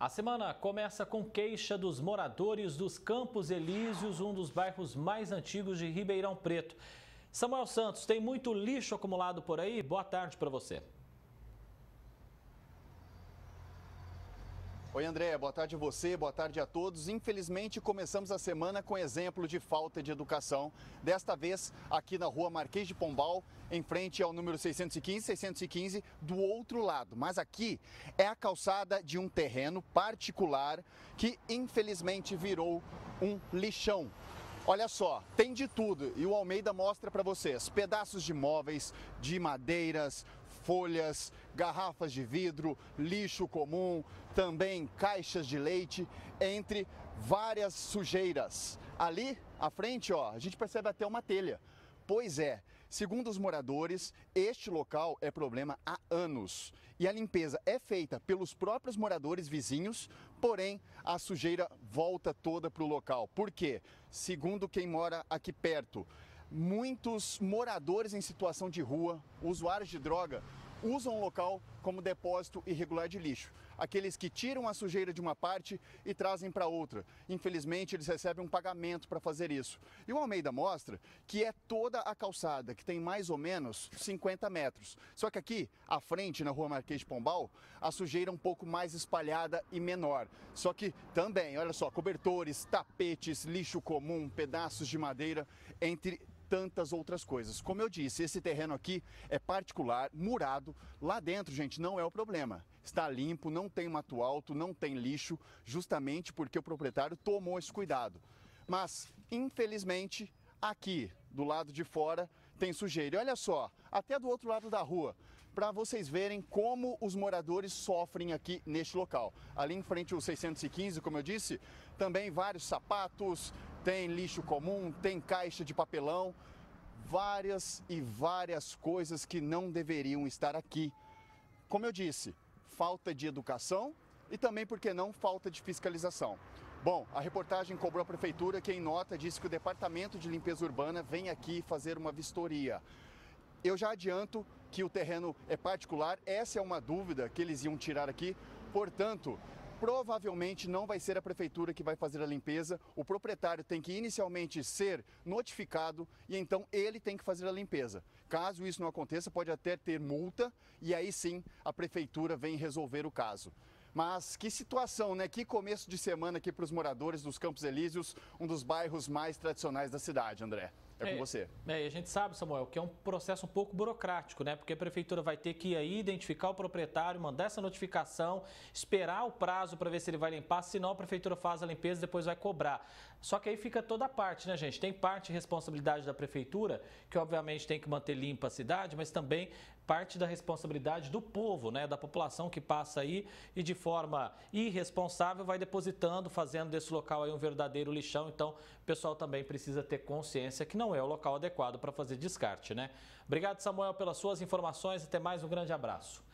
A semana começa com queixa dos moradores dos Campos Elíseos, um dos bairros mais antigos de Ribeirão Preto. Samuel Santos, tem muito lixo acumulado por aí? Boa tarde para você. Oi, André. Boa tarde a você, boa tarde a todos. Infelizmente, começamos a semana com exemplo de falta de educação. Desta vez, aqui na rua Marquês de Pombal, em frente ao número 615, 615 do outro lado. Mas aqui é a calçada de um terreno particular que, infelizmente, virou um lixão. Olha só, tem de tudo e o Almeida mostra para vocês pedaços de móveis, de madeiras, folhas, garrafas de vidro, lixo comum, também caixas de leite, entre várias sujeiras. Ali à frente, ó, a gente percebe até uma telha. Pois é, segundo os moradores, este local é problema há anos. E a limpeza é feita pelos próprios moradores vizinhos, porém a sujeira volta toda para o local. Por quê? Segundo quem mora aqui perto, muitos moradores em situação de rua, usuários de droga, usam o local como depósito irregular de lixo. Aqueles que tiram a sujeira de uma parte e trazem para outra. Infelizmente, eles recebem um pagamento para fazer isso. E o Almeida mostra que é toda a calçada, que tem mais ou menos 50 metros. Só que aqui, à frente, na rua Marquês de Pombal, a sujeira é um pouco mais espalhada e menor. Só que também, olha só, cobertores, tapetes, lixo comum, pedaços de madeira, entre tantas outras coisas. Como eu disse, esse terreno aqui é particular, murado. Lá dentro, gente, não é o problema. Está limpo, não tem mato alto, não tem lixo, justamente porque o proprietário tomou esse cuidado. Mas, infelizmente, aqui do lado de fora tem sujeira. E olha só, até do outro lado da rua, para vocês verem como os moradores sofrem aqui neste local. Ali em frente ao 615, como eu disse, também vários sapatos, tem lixo comum, tem caixa de papelão, várias e várias coisas que não deveriam estar aqui. Como eu disse, falta de educação e também, por que não, falta de fiscalização. Bom, a reportagem cobrou a prefeitura, que em nota disse que o Departamento de Limpeza Urbana vem aqui fazer uma vistoria. Eu já adianto que o terreno é particular, essa é uma dúvida que eles iam tirar aqui. Portanto, provavelmente não vai ser a prefeitura que vai fazer a limpeza. O proprietário tem que inicialmente ser notificado e então ele tem que fazer a limpeza. Caso isso não aconteça, pode até ter multa e aí sim a prefeitura vem resolver o caso. Mas que situação, né? Que começo de semana aqui para os moradores dos Campos Elíseos, um dos bairros mais tradicionais da cidade, André. É com é, você. É, e a gente sabe, Samuel, que é um processo um pouco burocrático, né? Porque a prefeitura vai ter que ir aí, identificar o proprietário, mandar essa notificação, esperar o prazo para ver se ele vai limpar, senão a prefeitura faz a limpeza e depois vai cobrar. Só que aí fica toda a parte, né, gente? Tem parte de responsabilidade da prefeitura, que obviamente tem que manter limpa a cidade, mas também parte da responsabilidade do povo, né? Da população que passa aí e de forma irresponsável vai depositando, fazendo desse local aí um verdadeiro lixão. Então, o pessoal também precisa ter consciência que não não é o local adequado para fazer descarte, né? Obrigado, Samuel, pelas suas informações. Até mais, um grande abraço.